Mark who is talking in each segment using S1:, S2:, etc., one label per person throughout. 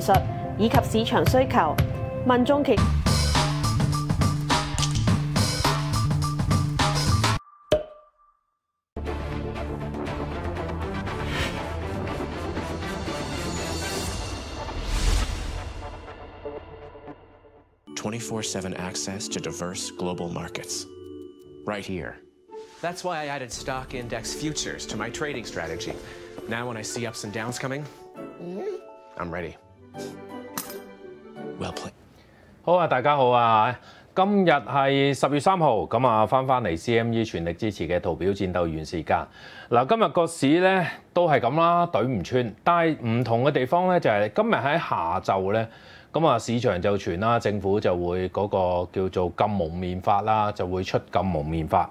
S1: 24 7 access to diverse global markets. Right here. That's why I added stock index futures to my trading strategy. Now, when I see ups and downs coming, mm-hmm. I'm ready. Well played，好啊！大家好啊，今日系十月三号，咁啊翻翻嚟 CME 全力支持嘅图表战斗员时间嗱。今日个市咧都系咁啦，怼唔穿，但系唔同嘅地方咧就系今日喺下昼咧咁啊，市场就传啦，政府就会嗰个叫做禁蒙面法啦，就会出禁蒙面法。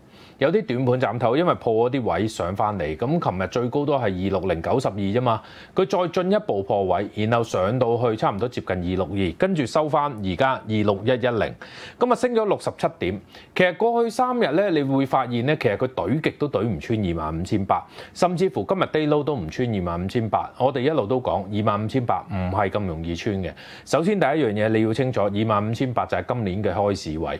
S1: 有啲短盤斬透，因為破咗啲位上翻嚟。咁琴日最高都係二六零九十二啫嘛，佢再進一步破位，然後上到去差唔多接近二六二，跟住收翻而家二六一一零，咁啊升咗六十七點。其實過去三日咧，你會發現咧，其實佢懟極都懟唔穿二萬五千八，甚至乎今日低 low 都唔穿二萬五千八。我哋一路都講二萬五千八唔係咁容易穿嘅。首先第一樣嘢你要清楚，二萬五千八就係今年嘅開市位。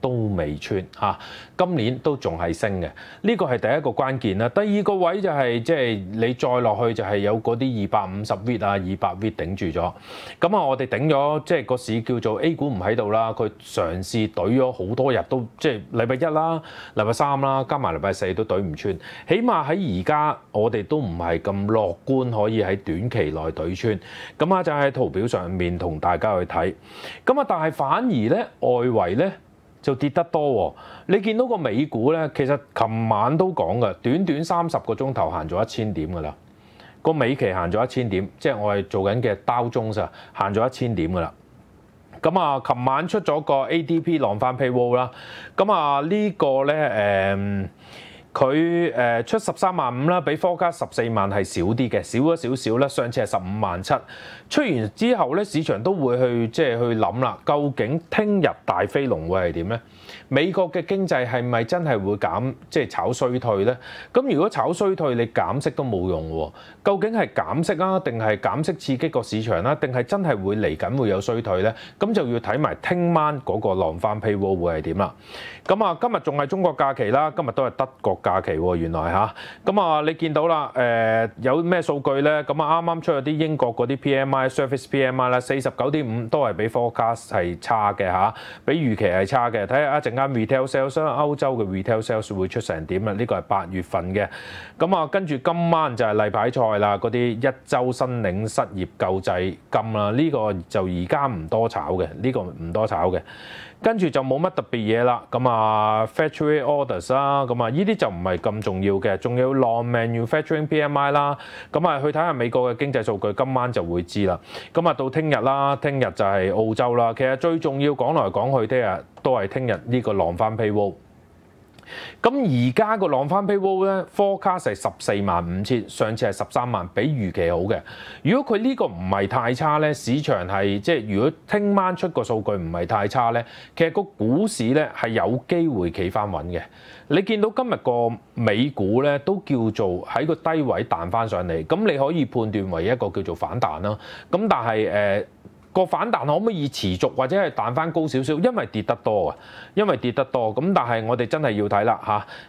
S1: 都未穿嚇，今年都仲係升嘅。呢個係第一個關鍵啦。第二個位就係即係你再落去就係有嗰啲二百五十 V i 啊、二百 V i 頂住咗。咁啊，我哋頂咗即係個市叫做 A 股唔喺度啦。佢嘗試懟咗好多日都即係禮拜一啦、禮拜三啦，加埋禮拜四都懟唔穿。起碼喺而家我哋都唔係咁樂觀，可以喺短期內懟穿咁啊。就喺圖表上面同大家去睇咁啊，但係反而咧外圍咧。就跌得多喎！你見到個美股咧，其實琴晚都講嘅，短短三十個鐘頭行咗一千點㗎啦。個美期行咗一千點，即係我係做緊嘅刀鐘咋，行咗一千點㗎啦。咁啊，琴晚出咗個 ADP 浪翻 Paywall 啦。咁啊，呢個咧，誒。佢誒出十三萬五啦，比科卡十四萬係少啲嘅，少咗少少啦。上次係十五萬七，出完之後咧，市場都會去即係去諗啦，究竟聽日大飛龍會係點咧？美國嘅經濟係咪真係會減即係炒衰退呢？咁如果炒衰退，你減息都冇用喎。究竟係減息啊，定係減息刺激個市場啦？定係真係會嚟緊會有衰退呢？咁就要睇埋聽晚嗰個浪翻屁波會係點啦。咁啊，今日仲係中國假期啦，今日都係德國假期喎。原來吓，咁啊，你見到啦，誒有咩數據呢？咁啊，啱啱出咗啲英國嗰啲 PMI、s u r f a c e PMI 啦，四十九點五，都係比 Forecast 係差嘅吓，比預期係差嘅。睇下一啱 retail sales，歐洲嘅 retail sales 會出成點啊？呢個係八月份嘅，咁啊，跟住今晚就係例牌賽啦，嗰啲一周申領失業救濟金啦，呢個就而家唔多炒嘅，呢個唔多炒嘅。跟住就冇乜特別嘢啦，咁啊，factory orders 啦，咁啊，依啲就唔係咁重要嘅，仲有 long manufacturing PMI 啦，咁啊，去睇下美國嘅經濟數據，今晚就會知啦，咁啊，到聽日啦，聽日就係澳洲啦，其實最重要講來講去，聽日都係聽日呢個浪翻 paywall。咁而家個浪翻 p a y a l l 咧，forecast 係十四萬五千，上次係十三萬，比預期好嘅。如果佢呢個唔係太差咧，市場係即係如果聽晚出個數據唔係太差咧，其實個股市咧係有機會企翻穩嘅。你見到今日個美股咧都叫做喺個低位彈翻上嚟，咁你可以判斷為一個叫做反彈啦。咁但係誒。個反彈可唔可以持續，或者係彈翻高少少？因為跌得多啊，因為跌得多。咁但係我哋真係要睇啦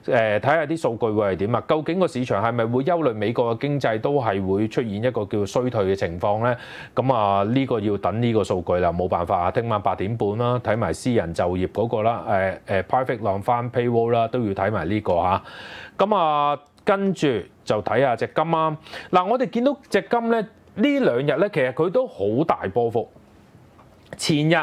S1: 嚇，誒睇下啲數據會係點啊？究竟個市場係咪會憂慮美國嘅經濟都係會出現一個叫衰退嘅情況咧？咁啊呢個要等呢個數據啦，冇辦法啊！聽晚八點半啦，睇埋私人就業嗰個啦，誒誒 private long p a y w a l l 啦，都要睇埋呢個嚇。咁啊跟住就睇下只金啊！嗱，我哋見到只金咧呢兩日咧，其實佢都好大波幅。前日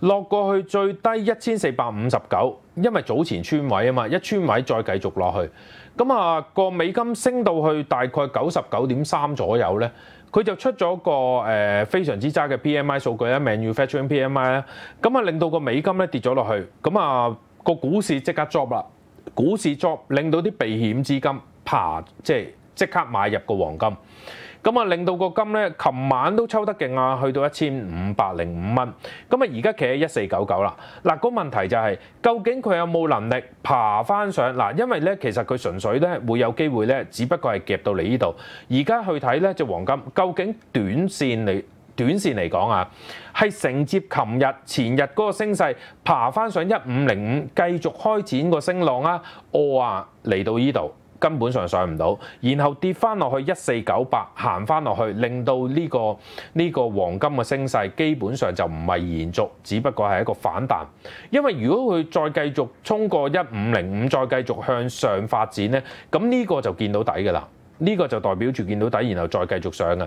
S1: 落過去最低一千四百五十九，因為早前穿位啊嘛，一穿位再繼續落去，咁啊個美金升到去大概九十九點三左右咧，佢就出咗個誒非常之渣嘅 PMI 數據咧，Manufacturing PMI 啦，咁啊令到個美金咧跌咗落去，咁啊個股市即刻 drop 啦，股市 drop 令到啲避險資金爬，即係即刻買入個黃金。咁啊，令到個金咧，琴晚都抽得勁啊，去到一千五百零五蚊。咁啊，而家企喺一四九九啦。嗱，個問題就係，究竟佢有冇能力爬翻上嗱？因為咧，其實佢純粹咧會有機會咧，只不過係夾到你呢度。而家去睇咧，就黃金究竟短線嚟短線嚟講啊，係承接琴日前日嗰個升勢，爬翻上一五零五，繼續開展個升浪啊！我話嚟到呢度。根本上上唔到，然後跌翻落去一四九八，行翻落去，令到呢個呢個黃金嘅升勢基本上就唔係延續，只不過係一個反彈。因為如果佢再繼續衝過一五零五，再繼續向上發展呢，咁呢個就見到底㗎啦。呢個就代表住見到底，然後再繼續上嘅。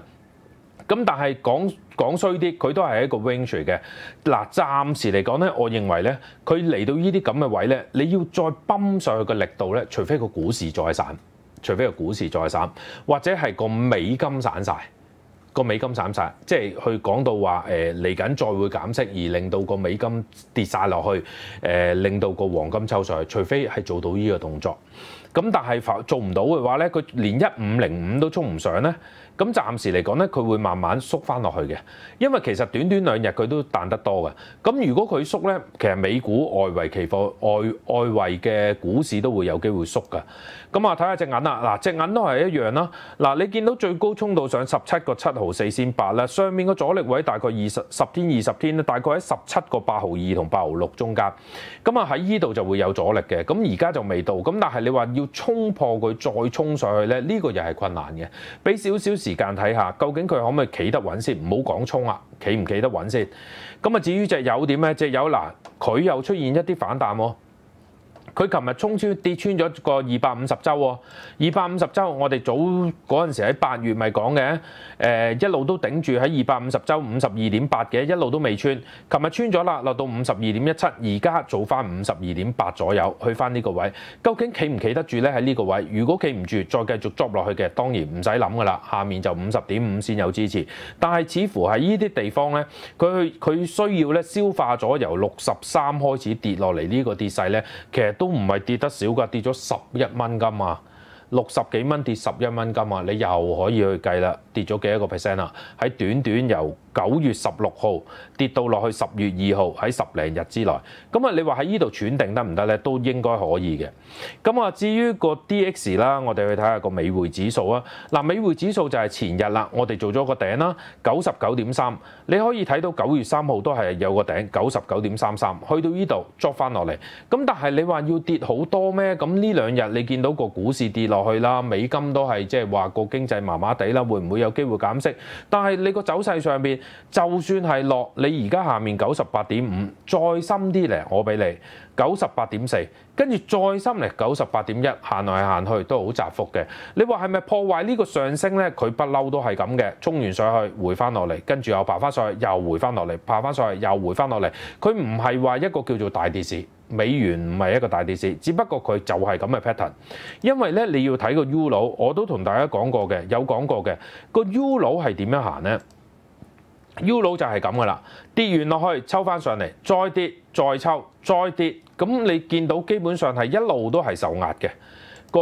S1: 咁但係講講衰啲，佢都係一個 range 嘅。嗱，暫時嚟講咧，我認為咧，佢嚟到呢啲咁嘅位咧，你要再泵上去嘅力度咧，除非個股市再散，除非個股市再散，或者係個美金散晒。個美金散晒，即係去講到話誒嚟緊再會減息，而令到個美金跌晒落去，誒令到個黃金抽上去，除非係做到呢個動作。咁但係做唔到嘅話咧，佢連一五零五都衝唔上咧。咁暫時嚟講咧，佢會慢慢縮翻落去嘅，因為其實短短兩日佢都彈得多嘅。咁如果佢縮咧，其實美股外圍期貨外外圍嘅股市都會有機會縮㗎。咁啊，睇下只銀啦，嗱，只銀都係一樣啦。嗱，你見到最高衝到上十七個七毫四先八啦，上面個阻力位大概二十十天二十天咧，大概喺十七個八毫二同八毫六中間。咁啊喺依度就會有阻力嘅。咁而家就未到。咁但係你話要要衝破佢再衝上去咧，呢個又係困難嘅。俾少少時間睇下，究竟佢可唔可以企得穩先？唔好講衝啊，企唔企得穩先？咁啊，至於只友點咧？只友嗱，佢又出現一啲反彈。佢琴日衝穿跌穿咗個二百五十周喎，二百五十周我哋早嗰陣時喺八月咪講嘅，誒一路都頂住喺二百五十週五十二點八嘅，一路都未穿，琴日穿咗啦，落到五十二點一七，而家做翻五十二點八左右，去翻呢個位，究竟企唔企得住咧？喺呢個位，如果企唔住，再繼續捉落去嘅，當然唔使諗㗎啦，下面就五十點五先有支持，但係似乎係呢啲地方咧，佢佢需要咧消化咗由六十三開始跌落嚟呢個跌勢咧，其實。都唔係跌得少㗎，跌咗十一蚊金啊，六十幾蚊跌十一蚊金啊，你又可以去計啦，跌咗幾多個 percent 啊？喺短短由九月十六號跌到落去十月二號喺十零日之內，咁啊你話喺呢度轉定得唔得咧？都應該可以嘅。咁啊至於個 D X 啦，我哋去睇下個美匯指數啊。嗱，美匯指數就係前日啦，我哋做咗個頂啦，九十九點三。你可以睇到九月三號都係有個頂，九十九點三三，去到呢度捉翻落嚟。咁但係你話要跌好多咩？咁呢兩日你見到個股市跌落去啦，美金都係即係話個經濟麻麻地啦，會唔會有機會減息？但係你個走勢上面。就算係落，你而家下面九十八點五，再深啲咧，我俾你九十八點四，跟住再深嚟九十八點一，行嚟行去都好窄幅嘅。你話係咪破壞呢個上升呢？佢不嬲都係咁嘅，衝完上去回翻落嚟，跟住又爬翻上去，又回翻落嚟，爬翻上去又回翻落嚟。佢唔係話一個叫做大跌市，美元唔係一個大跌市，只不過佢就係咁嘅 pattern。因為咧，你要睇個 U 佬，我都同大家講過嘅，有講過嘅個 U 佬係點樣行呢？U 佬就係咁噶啦，跌完落去，抽翻上嚟，再跌，再抽，再跌，咁你見到基本上係一路都係受壓嘅。個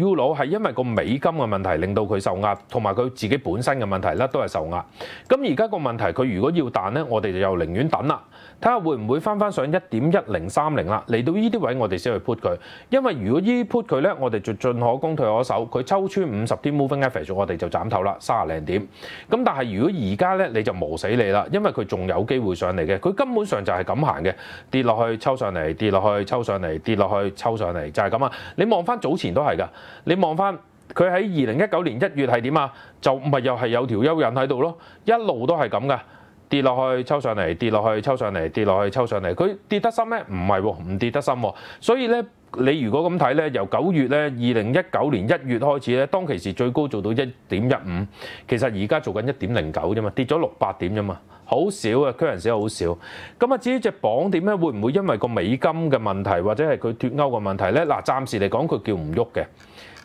S1: U 佬係因為個美金嘅問題令到佢受壓，同埋佢自己本身嘅問題咧都係受壓。咁而家個問題佢如果要彈咧，我哋就又寧願等啦。睇下會唔會翻翻上一點一零三零啦，嚟到依啲位我哋先去 put 佢，因為如果依啲 put 佢咧，我哋就進可攻退可守。佢抽穿五十天 moving average 我哋就斬頭啦，三啊零點。咁但係如果而家咧，你就磨死你啦，因為佢仲有機會上嚟嘅。佢根本上就係咁行嘅，跌落去抽上嚟，跌落去抽上嚟，跌落去抽上嚟，就係咁啊！你望翻早前都係噶，你望翻佢喺二零一九年一月係點啊？就唔係又係有條蚯人喺度咯，一路都係咁噶。跌落去抽上嚟，跌落去抽上嚟，跌落去抽上嚟。佢跌得深咩？唔係喎，唔跌得深。所以咧，你如果咁睇咧，由九月咧，二零一九年一月開始咧，當其時最高做到一點一五，其實而家做緊一點零九啫嘛，跌咗六八點啫嘛，好少啊，人勢好少。咁啊，至於只綁點咧，會唔會因為個美金嘅問題或者係佢脱歐嘅問題咧？嗱，暫時嚟講，佢叫唔喐嘅。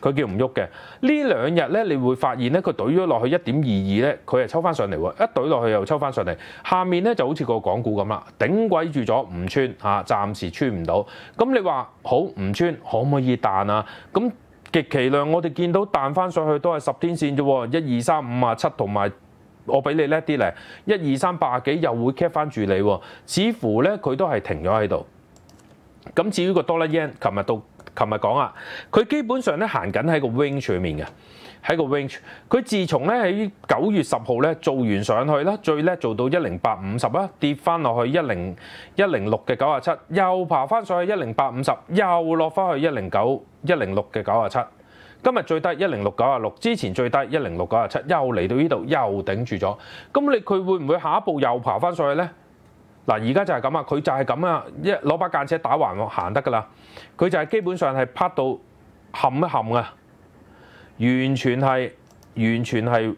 S1: 佢叫唔喐嘅，呢兩日咧，你會發現咧，佢懟咗落去一點二二咧，佢係抽翻上嚟喎，一懟落去又抽翻上嚟。下面咧就好似個港股咁啦，頂鬼住咗唔穿嚇，暫時穿唔到。咁你話好唔穿，可唔可以彈啊？咁極其量我哋見到彈翻上去都係十天線啫喎，一二三五啊七同埋我俾你叻啲咧，一二三八幾又會 cap 翻住你，似乎咧佢都係停咗喺度。咁至於個多啦 n 琴日到。琴日講啊，佢基本上咧行緊喺個 range 面嘅，喺個 range。佢自從咧喺九月十號咧做完上去啦，最叻做到一零八五十啦，跌翻落去一零一零六嘅九廿七，又爬翻上去一零八五十，又落翻去一零九一零六嘅九廿七。今日最低一零六九廿六，之前最低一零六九廿七，又嚟到呢度又頂住咗。咁你佢會唔會下一步又爬翻上去咧？嗱，而家就係咁啊，佢就係咁啊，一攞把鑽尺打橫行得噶啦，佢就係基本上係趴到冚一冚啊，完全係，完全係，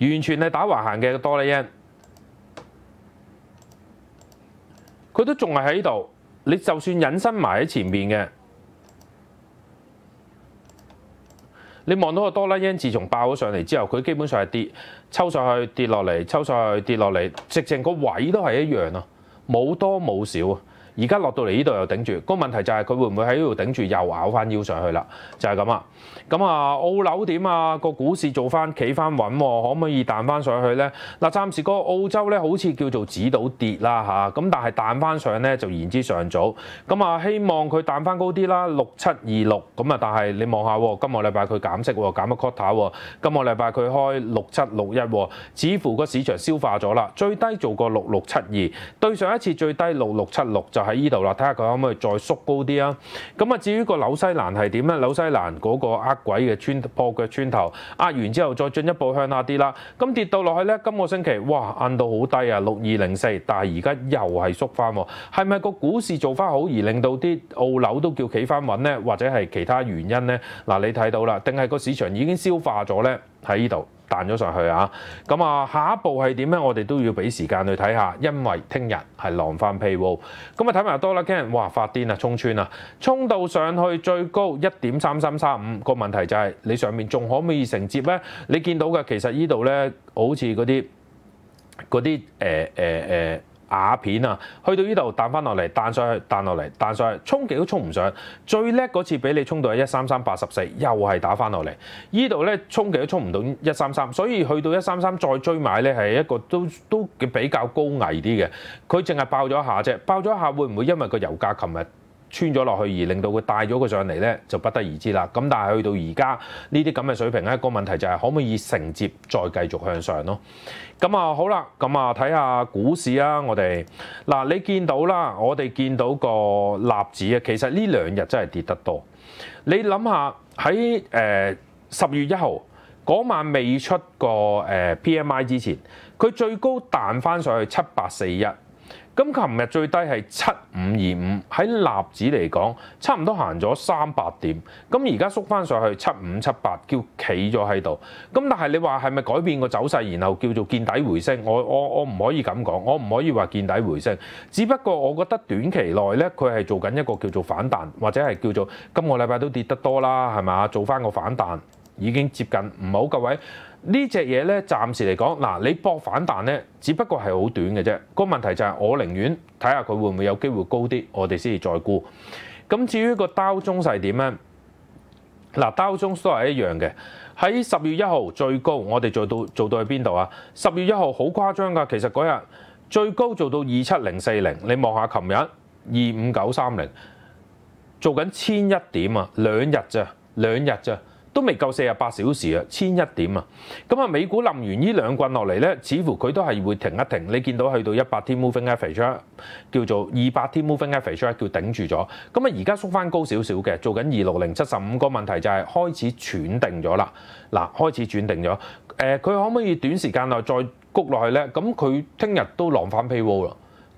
S1: 完全係打橫行嘅多利恩，佢都仲係喺度，你就算隱身埋喺前面嘅。你望到個多啦 A 自從爆咗上嚟之後，佢基本上係跌，抽上去跌落嚟，抽上去跌落嚟，直情個位都係一樣啊，冇多冇少啊！而家落到嚟呢度又頂住，個問題就係佢會唔會喺呢度頂住又咬翻腰上去啦？就係咁啊！咁啊，澳樓點啊？個股市做翻企翻穩，可唔可以彈翻上去呢？嗱，暫時個澳洲呢好似叫做指到跌啦嚇，咁但係彈翻上呢就言之尚早。咁啊，希望佢彈翻高啲啦，六七二六咁啊，但係你望下，今個禮拜佢減息喎，減咗 q u o t a 喎，今個禮拜佢開六七六一，似乎個市場消化咗啦，最低做個六六七二，對上一次最低六六七六就。喺呢度啦，睇下佢可唔可以再縮高啲啊？咁啊，至於個紐西蘭係點咧？紐西蘭嗰個壓鬼嘅穿破腳穿頭壓完之後，再進一步向下啲啦。咁跌到落去咧，今個星期哇，硬到好低啊，六二零四，但係而家又係縮翻，係咪個股市做翻好而令到啲澳樓都叫企翻穩咧？或者係其他原因咧？嗱，你睇到啦，定係個市場已經消化咗咧？喺呢度。彈咗上去啊！咁啊，下一步係點咧？我哋都要俾時間去睇下，因為聽日係晾翻被窩。咁啊，睇埋多啦 k e n 哇發癲啊，衝穿啊，衝到上去最高一點三三三五。個問題就係你上面仲可唔可以承接咧？你見到嘅其實依度咧，好似嗰啲嗰啲誒誒誒。瓦片啊，去到呢度彈翻落嚟，彈上去，彈落嚟，彈上去，沖極都沖唔上。最叻嗰次俾你沖到一三三八十四，又係打翻落嚟。呢度咧沖極都沖唔到一三三，所以去到一三三再追買咧係一個都都比較高危啲嘅。佢淨係爆咗下啫，爆咗一下會唔會因為個油價琴日？穿咗落去而令到佢帶咗佢上嚟咧，就不得而知啦。咁但係去到而家呢啲咁嘅水平咧，個問題就係可唔可以承接再繼續向上咯？咁啊好啦，咁啊睇下股市啦，我哋嗱你見到啦，我哋見到個立指啊，其實呢兩日真係跌得多。你諗下喺誒十月一號嗰晚未出個誒 P M I 之前，佢最高彈翻上去七百四一。咁琴日最低係七五二五，喺納指嚟講，差唔多行咗三百點，咁而家縮翻上去七五七八，叫企咗喺度。咁但係你話係咪改變個走勢，然後叫做見底回升？我我我唔可以咁講，我唔可以話見底回升。只不過我覺得短期內咧，佢係做緊一個叫做反彈，或者係叫做今個禮拜都跌得多啦，係嘛？做翻個反彈已經接近唔好各位。呢只嘢咧，暫時嚟講，嗱，你博反彈咧，只不過係好短嘅啫。個問題就係，我寧願睇下佢會唔會有機會高啲，我哋先至再估。咁至於個刀中勢點咧？嗱，刀中都係一樣嘅。喺十月一號最高，我哋做到做到去邊度啊？十月一號好誇張㗎，其實嗰日最高做到二七零四零。你望下琴日二五九三零，做緊千一點啊，兩日咋，兩日咋。都未夠四十八小時啊，千一點啊，咁啊美股冧完呢兩棍落嚟咧，似乎佢都係會停一停。你見到去到一百天 Moving Average 叫做二百天 Moving Average 叫頂住咗。咁啊而家縮翻高少少嘅，做緊二六零七十五個問題就係開始轉定咗啦。嗱，開始轉定咗。誒，佢可唔可以短時間內再谷落去咧？咁佢聽日都浪翻 p y w 啦。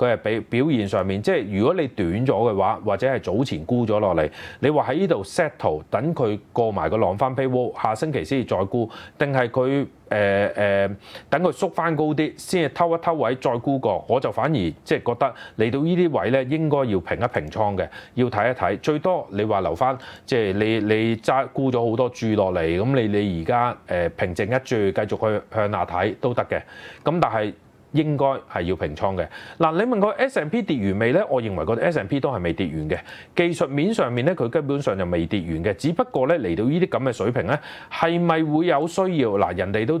S1: 佢係比表現上面，即係如果你短咗嘅話，或者係早前沽咗落嚟，你話喺呢度 set 圖，等佢過埋個浪翻陂窩，下星期先至再沽，定係佢誒誒等佢縮翻高啲，先至偷一偷位再沽過，我就反而即係覺得嚟到呢啲位咧，應該要平一平倉嘅，要睇一睇，最多你話留翻，即係你你揸沽咗好多注落嚟，咁你你而家誒平靜一注，繼續去向下睇都得嘅，咁但係。應該係要平倉嘅。嗱，你問個 S n P 跌完未咧？我認為個 S n P 都係未跌完嘅。技術面上面咧，佢根本上就未跌完嘅。只不過咧，嚟到呢啲咁嘅水平咧，係咪會有需要？嗱，人哋都。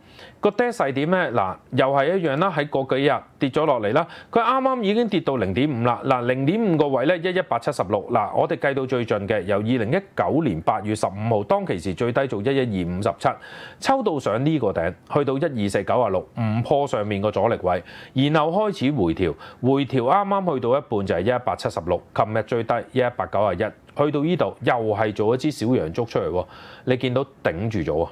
S1: 個跌勢點咧？嗱，又係一樣啦，喺嗰幾日跌咗落嚟啦。佢啱啱已經跌到零點五啦。嗱，零點五個位咧，一一八七十六。嗱，我哋計到最近嘅，由二零一九年八月十五號當其時最低做一一二五十七，抽到上呢個頂，去到一二四九啊六，五破上面個阻力位，然後開始回調。回調啱啱去到一半就係一一八七十六，琴日最低一一八九啊一，去到呢度又係做一支小洋足出嚟喎。你見到頂住咗啊？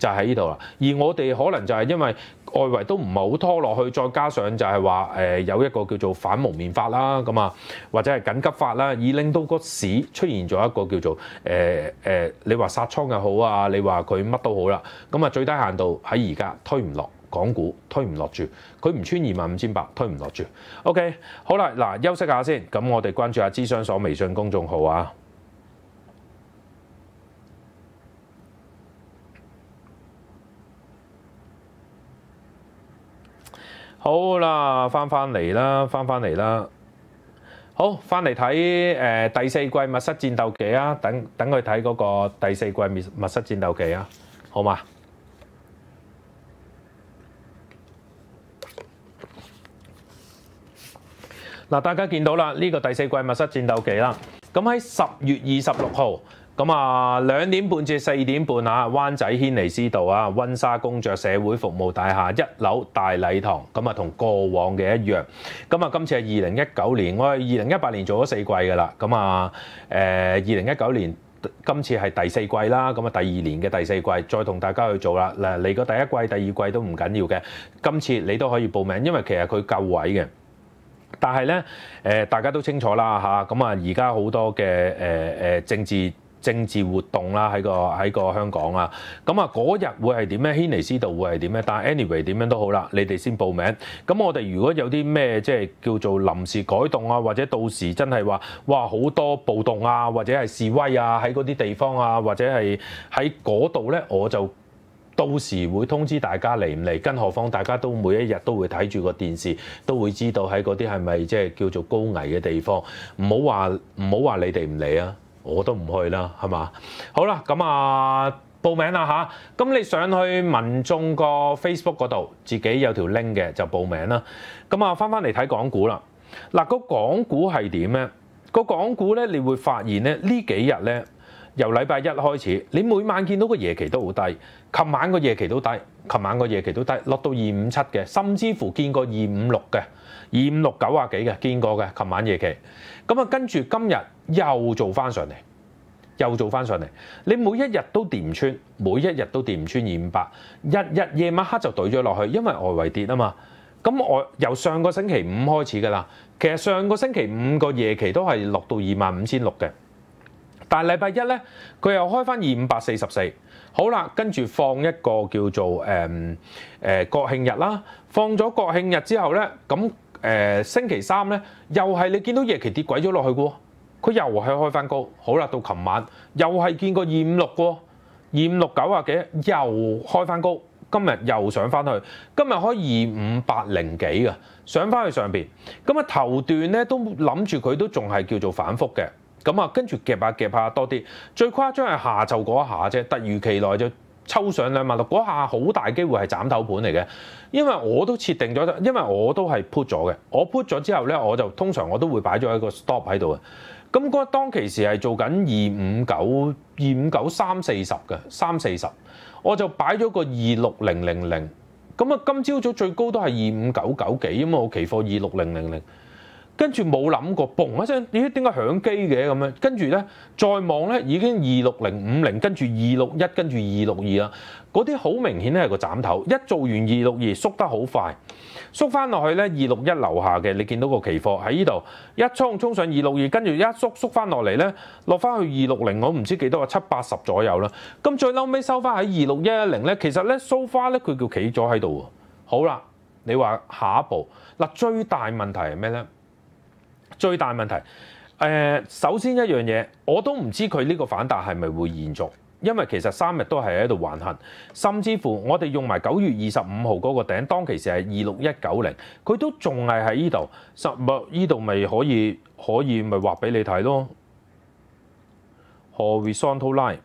S1: 就喺呢度啦，而我哋可能就係因為外圍都唔係好拖落去，再加上就係話誒有一個叫做反蒙面法啦，咁啊或者係緊急法啦，而令到個市出現咗一個叫做誒誒，你話殺倉又好啊，你話佢乜都好啦，咁啊最低限度喺而家推唔落，港股推唔落住，佢唔穿二萬五千八推唔落住。OK，好啦，嗱休息下先，咁我哋關注下資商所微信公眾號啊。好啦，翻翻嚟啦，翻翻嚟啦。好，翻嚟睇誒第四季密室戰鬥記啊！等等佢睇嗰個第四季密密室戰鬥記啊，好嘛？嗱，大家見到啦，呢個第四季密室戰鬥記啦，咁喺十月二十六號。咁啊，兩點半至四點半啊，灣仔軒尼斯道啊，溫莎公爵社會服務大廈一樓大禮堂。咁啊，同過往嘅一樣。咁啊，今次系二零一九年，我係二零一八年做咗四季噶啦。咁啊，誒二零一九年今次系第四季啦。咁啊，第二年嘅第四季，再同大家去做啦。嗱，嚟個第一季、第二季都唔緊要嘅，今次你都可以報名，因為其實佢夠位嘅。但系咧，誒大家都清楚啦嚇。咁啊，而家好多嘅誒誒政治。政治活動啦，喺個喺個香港啊，咁啊嗰日會係點咧？希尼斯道會係點咧？但 anyway 點樣都好啦，你哋先報名。咁我哋如果有啲咩即係叫做臨時改動啊，或者到時真係話哇好多暴動啊，或者係示威啊，喺嗰啲地方啊，或者係喺嗰度咧，我就到時會通知大家嚟唔嚟。更何況大家都每一日都會睇住個電視，都會知道喺嗰啲係咪即係叫做高危嘅地方。唔好話唔好話你哋唔嚟啊！我都唔去啦，係嘛？好啦，咁啊報名啦嚇，咁你上去民眾個 Facebook 嗰度，自己有條 link 嘅就報名啦。咁啊，翻翻嚟睇港股啦。嗱，個港股係點咧？個港股咧，你會發現咧呢幾日咧。由禮拜一開始，你每晚見到個夜期都好低，琴晚個夜期都低，琴晚個夜期都低，落到二五七嘅，甚至乎見過二五六嘅，二五六九啊幾嘅見過嘅，琴晚夜期。咁啊，跟住今日又做翻上嚟，又做翻上嚟。你每一日都掂唔穿，每一日都掂唔穿二五八，日日夜晚黑就懟咗落去，因為外圍跌啊嘛。咁我由上個星期五開始㗎啦，其實上個星期五個夜期都係落到二萬五千六嘅。但係禮拜一咧，佢又開翻二五百四十四，好啦，跟住放一個叫做誒誒國慶日啦，放咗國慶日之後咧，咁誒星期三咧，又係你見到夜期跌鬼咗落去喎，佢又係開翻高，好啦，到琴晚又係見過二五六喎，二五六九啊幾又開翻高，今日又上翻去，今日開二五百零幾嘅，上翻去上面。咁啊頭段咧都諗住佢都仲係叫做反覆嘅。咁啊，跟住夾下夾下多啲，最誇張係下晝嗰一下啫，突如其來就抽上兩萬六，嗰下好大機會係斬頭盤嚟嘅，因為我都設定咗，因為我都係 put 咗嘅，我 put 咗之後咧，我就通常我都會擺咗一個 stop 喺度嘅，咁嗰當其時係做緊二五九二五九三四十嘅三四十，我就擺咗個二六零零零，咁啊今朝早最高都係二五九九幾，因為我期貨二六零零零。跟住冇諗過，嘣一聲咦？點解響機嘅咁樣？跟住咧再望咧，已經二六零五零，跟住二六一，跟住二六二啦。嗰啲好明顯係個斬頭，一做完二六二縮得好快，縮翻落去咧二六一留下嘅。你見到個期貨喺呢度一倉倉上二六二，跟住一縮縮翻落嚟咧，落翻去二六零，我唔知幾多啊七八十左右啦。咁最嬲尾收翻喺二六一一零咧，其實咧收翻咧佢叫企咗喺度喎。好啦，你話下一步嗱最大問題係咩咧？最大問題，誒首先一樣嘢，我都唔知佢呢個反彈係咪會延續，因為其實三日都係喺度橫行，甚至乎我哋用埋九月二十五號嗰個頂當其時係二六一九零，佢都仲係喺依度十物依度咪可以可以咪畫俾你睇咯。o r i z o n t a line？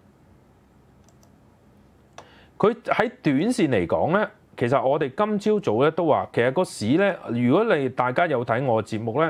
S1: 佢喺短線嚟講咧，其實我哋今朝早咧都話，其實個市咧，如果你大家有睇我嘅節目咧。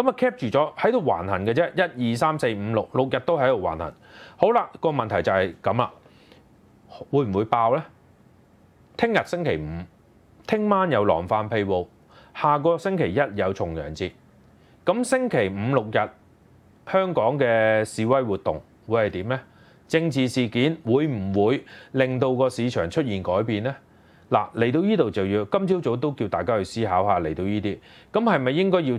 S1: 咁啊，cap 住咗喺度環行嘅啫，一二三四五六六日都喺度環行。好啦，個問題就係咁啦，會唔會爆呢？聽日星期五，聽晚有狼飯屁露，下個星期一有重陽節。咁星期五六日香港嘅示威活動會係點呢？政治事件會唔會令到個市場出現改變呢？嗱，嚟到呢度就要今朝早都叫大家去思考下嚟到呢啲咁係咪應該要？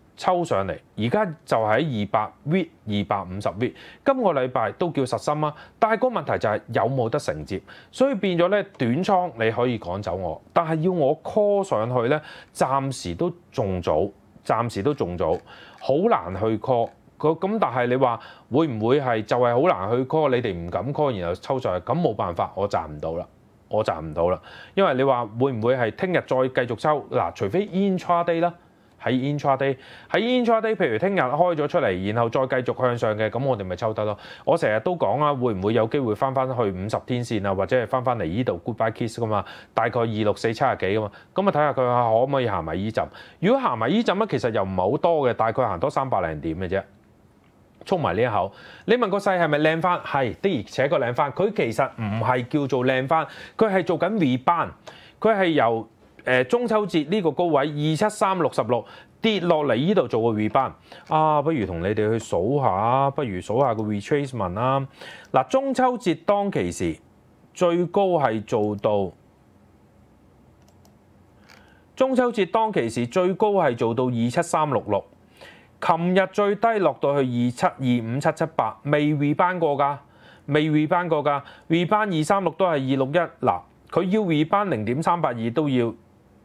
S1: 抽上嚟，而家就喺二百 V、二百五十 V，今個禮拜都叫實心啊，但係個問題就係有冇得承接，所以變咗咧短倉你可以趕走我，但係要我 call 上去咧，暫時都仲早，暫時都仲早，好難去 call。咁但係你話會唔會係就係好難去 call？你哋唔敢 call，然後抽上去，咁冇辦法，我賺唔到啦，我賺唔到啦，因為你話會唔會係聽日再繼續抽？嗱？除非 i n t r y day 啦。喺 intraday，喺 intraday，譬如聽日開咗出嚟，然後再繼續向上嘅，咁我哋咪抽得咯。我成日都講啦，會唔會有機會翻翻去五十天線啊，或者係翻翻嚟依度 goodbye kiss 噶嘛？大概二六四七廿幾噶嘛，咁啊睇下佢可唔可以行埋依站。如果行埋依站咧，其實又唔係好多嘅，大概行多三百零點嘅啫，衝埋呢一口。你問個勢係咪靚翻？係的而且確靚翻，佢其實唔係叫做靚翻，佢係做緊 rebound，佢係由。誒中秋節呢個高位二七三六十六跌落嚟呢度做個 rebound 啊，不如同你哋去數下，不如數下個 retracement 啦。嗱，中秋節當其時最高係做到中秋節當其時最高係做到二七三六六，琴日最低落到去二七二五七七八，未 rebound 過㗎，未 rebound 過㗎，rebound 二三六都係二六一，嗱，佢要 rebound 零點三八二都要。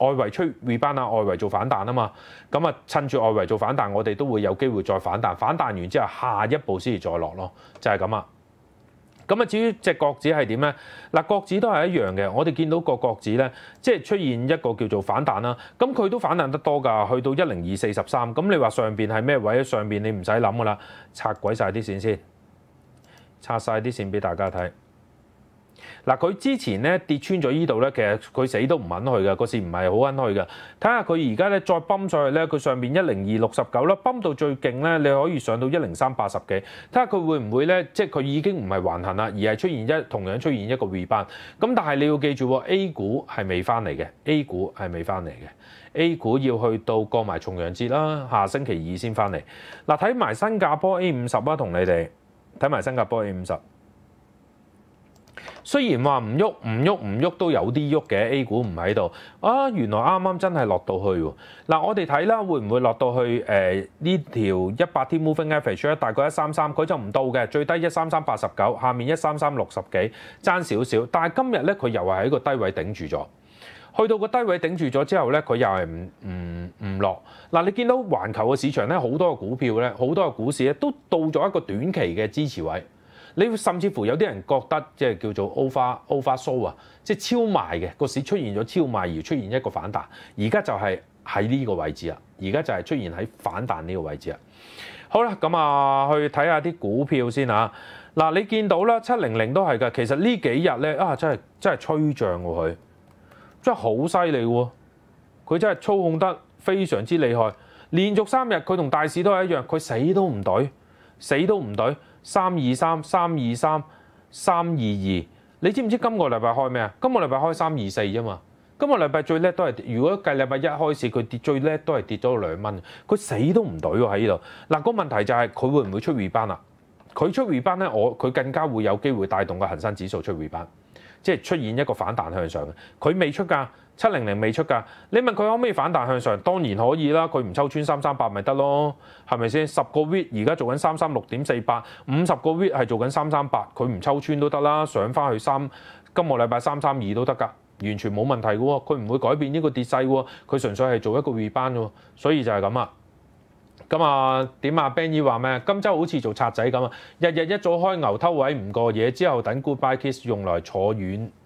S1: 外圍出 rebound 啊，外圍做反彈啊嘛，咁啊趁住外圍做反彈，我哋都會有機會再反彈。反彈完之後，下一步先至再落咯，就係咁啊。咁啊，至於只國指係點咧？嗱，國指都係一樣嘅。我哋見到個國指咧，即係出現一個叫做反彈啦。咁佢都反彈得多㗎，去到一零二四十三。咁你話上邊係咩位？上邊你唔使諗㗎啦，拆鬼晒啲線先，拆晒啲線俾大家睇。嗱，佢之前咧跌穿咗依度咧，其實佢死都唔肯去嘅，個市唔係好肯去嘅。睇下佢而家咧再泵上去咧，佢上面一零二六十九啦，泵到最勁咧，你可以上到一零三八十幾。睇下佢會唔會咧，即係佢已經唔係橫行啦，而係出現一同樣出現一個 rebound。咁但係你要記住，A 股係未翻嚟嘅，A 股係未翻嚟嘅，A 股要去到過埋重陽節啦，下星期二先翻嚟。嗱，睇埋新加坡 A 五十啊，同你哋睇埋新加坡 A 五十。雖然話唔喐唔喐唔喐都有啲喐嘅，A 股唔喺度啊，原來啱啱真係落到去嗱，我哋睇啦，會唔會落到去？誒呢條一百天 moving average 大概一三三，佢就唔到嘅，最低一三三八十九，下面一三三六十幾，爭少少。但係今日咧，佢又係喺個低位頂住咗，去到個低位頂住咗之後咧，佢又係唔唔唔落嗱。你見到環球嘅市場咧，好多嘅股票咧，好多嘅股市咧，都到咗一個短期嘅支持位。你甚至乎有啲人覺得即係叫做 over，over s o l l 啊，即係超賣嘅個市出現咗超賣而出現一個反彈，而家就係喺呢個位置啊，而家就係出現喺反彈呢個位置啊。好啦，咁啊，去睇下啲股票先啊。嗱，你見到啦，七零零都係嘅。其實呢幾日咧啊，真係真係吹漲喎佢，真係好犀利喎。佢真係操控得非常之厲害，連續三日佢同大市都係一樣，佢死都唔懟，死都唔懟。三二三三二三三二二，你知唔知今個禮拜開咩啊？今個禮拜開三二四啫嘛。今個禮拜最叻都係，如果計禮拜一開始佢跌最叻都係跌咗兩蚊，佢死都唔懟喎喺度。嗱個問題就係佢會唔會出尾班啊？佢出尾班咧，我佢更加會有機會帶動個恒生指數出尾班，即係出現一個反彈向上。佢未出㗎。七零零未出㗎，你問佢可唔可以反彈向上？當然可以啦，佢唔抽穿三三八咪得咯，係咪先？十個 v i t 而家做緊三三六點四八，五十個 v i t 係做緊三三八，佢唔抽穿都得啦，上翻去三今個禮拜三三二都得㗎，完全冇問題嘅喎，佢唔會改變呢個跌勢喎，佢純粹係做一個 rebound 喎，所以就係咁啊。咁啊點啊 Ben y 話咩？今週好似做賊仔咁啊，日日一早開牛偷位唔過夜，之後等 Goodbye Kiss 用來坐遠。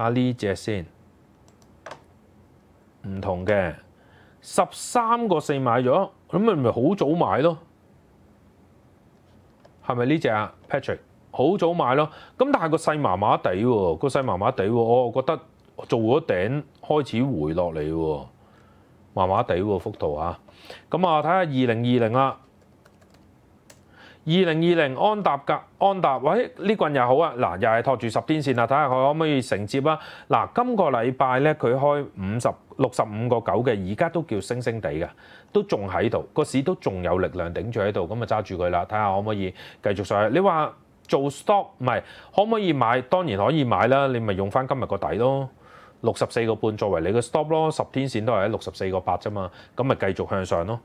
S1: 啊！呢只先唔同嘅，十三個四買咗，咁咪咪好早買咯？係咪呢只啊？Patrick，好早買咯。咁但係個細麻麻地喎，個細麻麻地喎，我覺得做咗頂開始回落嚟喎，麻麻地喎幅圖啊，咁啊，睇下二零二零啦。二零二零安踏格安踏，喂呢棍又好啊，嗱又係托住十天線啊，睇下佢可唔可以承接啊？嗱，今個禮拜咧佢開五十六十五個九嘅，而家都叫星星地嘅，都仲喺度，個市都仲有力量頂住喺度，咁咪揸住佢啦，睇下可唔可以繼續上？去。你話做 stop 唔係，可唔可以買？當然可以買啦，你咪用翻今日個底咯，六十四个半作為你嘅 stop 咯，十天線都係喺六十四个八啫嘛，咁咪繼續向上咯。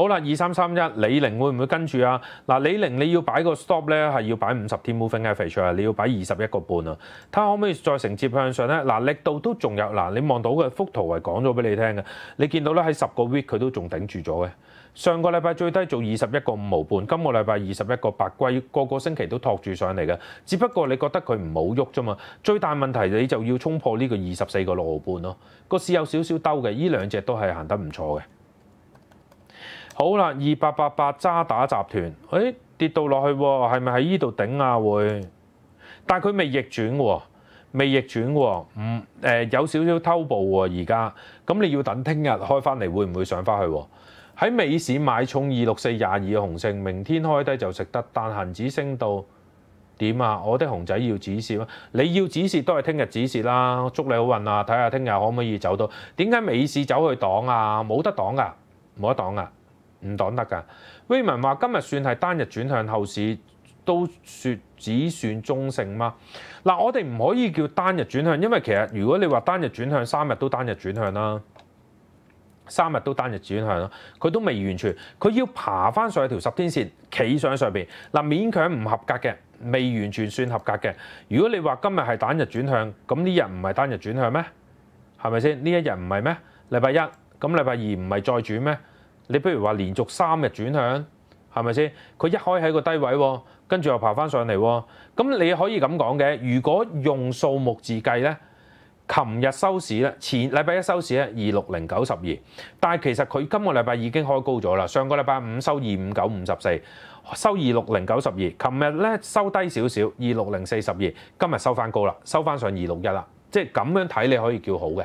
S1: 好啦，二三三一，李宁会唔会跟住啊？嗱，李宁你要摆个 stop 咧，系要摆五十天 moving average 啊，你要摆二十一个半啊。睇下可唔可以再承接向上咧？嗱，力度都仲有嗱，你望到嘅幅图系讲咗俾你听嘅，你见到咧喺十个 week 佢都仲顶住咗嘅。上个礼拜最低做二十一个五毫半，今个礼拜二十一个八龟，个个星期都托住上嚟嘅。只不過你覺得佢唔好喐啫嘛。最大問題你就要衝破呢個二十四个六毫半咯。個市有少少兜嘅，呢兩隻都係行得唔錯嘅。好啦，二八八八渣打集團，哎，跌到落去喎，系咪喺依度頂啊？會，但係佢未逆轉喎，未逆轉喎，唔，誒有少少偷步喎，而家，咁你要等聽日開翻嚟，會唔會上翻去？喺美市買重二六四廿二嘅紅勝，明天開低就食得，但恆指升到點啊？我的熊仔要指示啦，你要指示都係聽日指示啦，祝你好運啊！睇下聽日可唔可以走到？點解美市走去擋啊？冇得擋噶，冇得擋噶。唔擋得㗎 r a y m o n 話今日算係單日轉向，後市都算只算中性嗎？嗱，我哋唔可以叫單日轉向，因為其實如果你話單日轉向，三日都單日轉向啦，三日都單日轉向啦，佢都未完全，佢要爬翻上條十天線，企上上邊，嗱，勉強唔合格嘅，未完全算合格嘅。如果你話今日係單日轉向，咁呢日唔係單日轉向咩？係咪先？呢一日唔係咩？禮拜一，咁禮拜二唔係再轉咩？你譬如話連續三日轉向，係咪先？佢一開喺個低位，跟住又爬翻上嚟，咁你可以咁講嘅。如果用數目字計咧，琴日收市咧，前禮拜一收市咧，二六零九十二。但係其實佢今個禮拜已經開高咗啦。上個禮拜五收二五九五十四，收二六零九十二。琴日咧收低少少，二六零四十二。今日收翻高啦，收翻上二六一啦。即係咁樣睇，你可以叫好嘅。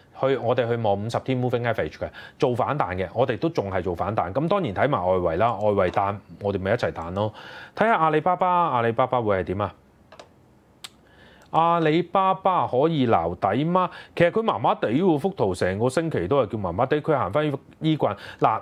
S1: 去我哋去望五十天 moving average 嘅做反彈嘅，我哋都仲係做反彈。咁當然睇埋外圍啦，外圍彈我哋咪一齊彈咯。睇下阿里巴巴，阿里巴巴會係點啊？阿里巴巴可以留底嗎？其實佢麻麻地喎，幅圖成個星期都係叫麻麻地，佢行翻衣衣棍嗱。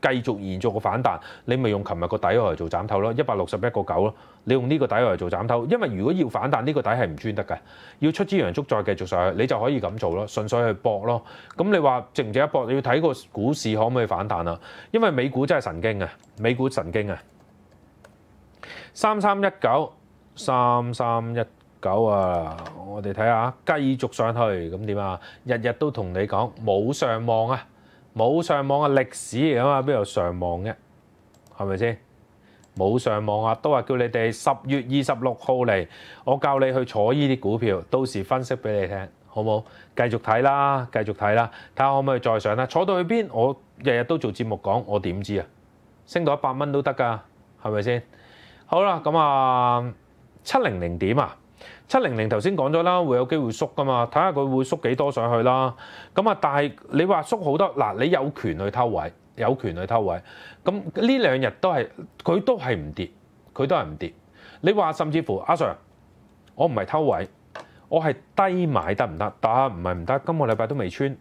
S1: 繼續延續個反彈，你咪用琴日個底嚟做斬頭咯，一百六十一個九咯，你用呢個底嚟做斬頭，因為如果要反彈，呢個底係唔穿得嘅，要出支羊觸再繼續上去，你就可以咁做咯，順水去搏咯。咁你話值唔值一搏？你要睇個股市可唔可以反彈啊？因為美股真係神經啊，美股神經啊，三三一九，三三一九啊，我哋睇下繼續上去咁點啊，日日都同你講冇上望啊。冇上網嘅歷史嚟噶嘛，邊有上網嘅？係咪先？冇上網啊，都話叫你哋十月二十六號嚟，我教你去坐依啲股票，到時分析俾你聽，好唔好？繼續睇啦，繼續睇啦，睇下可唔可以再上啦？坐到去邊？我日日都做節目講，我點知啊？升到一百蚊都得噶，係咪先？好啦，咁啊，七零零點啊。七零零頭先講咗啦，會有機會縮噶嘛？睇下佢會縮幾多上去啦。咁啊，但係你話縮好多嗱，你有權去偷位，有權去偷位。咁呢兩日都係佢都係唔跌，佢都係唔跌。你話甚至乎阿 Sir，我唔係偷位，我係低買得唔得？得唔係唔得？今個禮拜都未穿。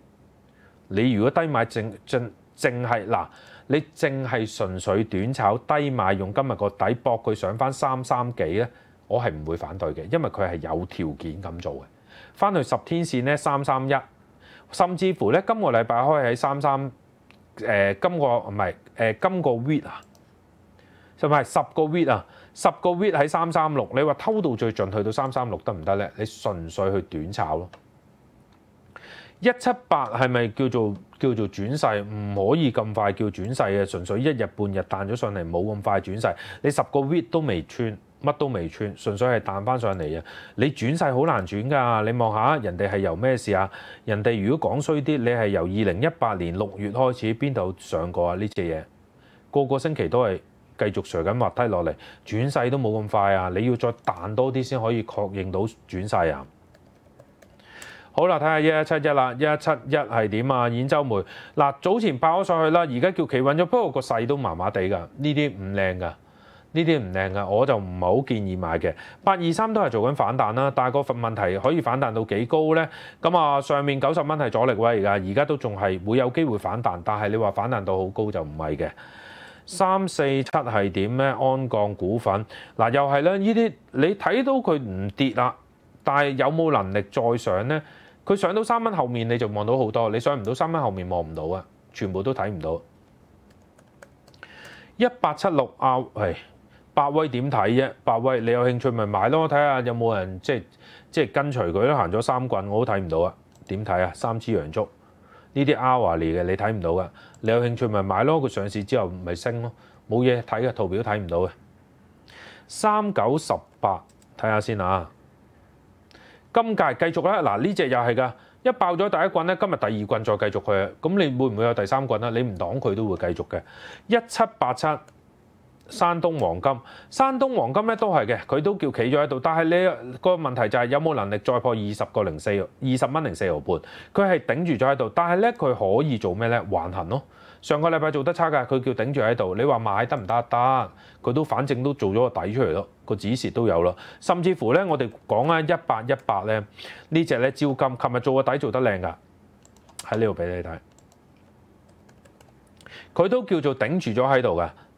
S1: 你如果低買，淨淨淨係嗱，你淨係純粹短炒低買，用今日個底搏佢上翻三三幾咧？我係唔會反對嘅，因為佢係有條件咁做嘅。翻去十天線咧，三三一，甚至乎咧，今個禮拜開喺三三，誒，今個唔係誒，今個 week 啊，就係十個 week 啊，十個 week 喺三三六。你話偷到最盡去到三三六得唔得咧？你純粹去短炒咯。一七八係咪叫做叫做轉勢？唔可以咁快叫轉勢嘅，純粹一日半日彈咗上嚟冇咁快轉勢。你十個 week 都未穿。乜都未穿，純粹係彈翻上嚟嘅。你轉勢好難轉噶，你望下人哋係由咩事啊？人哋如果講衰啲，你係由二零一八年六月開始邊度上過啊？呢只嘢個個星期都係繼續垂緊，滑梯落嚟轉勢都冇咁快啊！你要再彈多啲先可以確認到轉勢啊！好啦，睇下一一七一啦，一一七一係點啊？演周梅嗱，早前爆咗上去啦，而家叫企穩咗，不過個勢都麻麻地噶，呢啲唔靚噶。呢啲唔靚嘅，我就唔係好建議買嘅。八二三都係做緊反彈啦，但係個份問題可以反彈到幾高呢？咁啊，上面九十蚊係阻力位而家都仲係會有機會反彈，但係你話反彈到好高就唔係嘅。三四七係點呢？安鋼股份嗱，又係咧。呢啲你睇到佢唔跌啦，但係有冇能力再上呢？佢上到三蚊後面你就望到好多，你上唔到三蚊後面望唔到啊，全部都睇唔到。一八七六啊，係。百威點睇啫？百威，你有興趣咪買咯。睇下有冇人即係即跟隨佢咯。行咗三棍，我都睇唔到啊。點睇啊？三支洋竹呢啲阿華嚟嘅，你睇唔到噶。你有興趣咪買咯。佢上市之後咪升咯。冇嘢睇嘅圖表睇唔到嘅。三九十八，睇下先啊。今屆繼續啦。嗱呢只又係噶，一爆咗第一棍咧，今日第二棍再繼續佢。咁你會唔會有第三棍啊？你唔擋佢都會繼續嘅。一七八七。山東黃金，山東黃金咧都係嘅，佢都叫企咗喺度。但係你個問題就係有冇能力再破二十個零四，二十蚊零四毫半，佢係頂住咗喺度。但係咧佢可以做咩咧？橫行咯。上個禮拜做得差㗎，佢叫頂住喺度。你話買得唔得得？佢都反正都做咗個底出嚟咯，個指示都有咯。甚至乎咧，我哋講啊一八一八咧呢只咧招金，琴日做個底做得靚㗎，喺呢度俾你睇，佢都叫做頂住咗喺度㗎。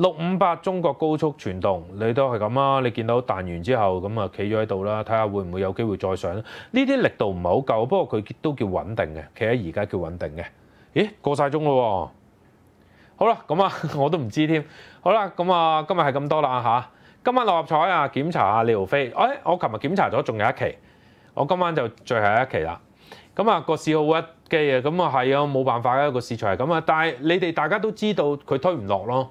S1: 六五八中國高速傳動，你都係咁啊！你見到彈完之後咁啊，企咗喺度啦，睇下會唔會有機會再上呢？啲力度唔係好夠，不過佢都叫穩定嘅，企喺而家叫穩定嘅。咦？過晒鐘咯喎！好啦，咁啊，我都唔知添。好啦，咁啊，今日係咁多啦嚇。今晚六合彩啊，檢查下李浩飛。哎，我琴日檢查咗，仲有一期，我今晚就最後一期啦。咁啊，個市好屈機啊，咁啊係啊，冇辦法啊，個市財係咁啊，但係你哋大家都知道佢推唔落咯。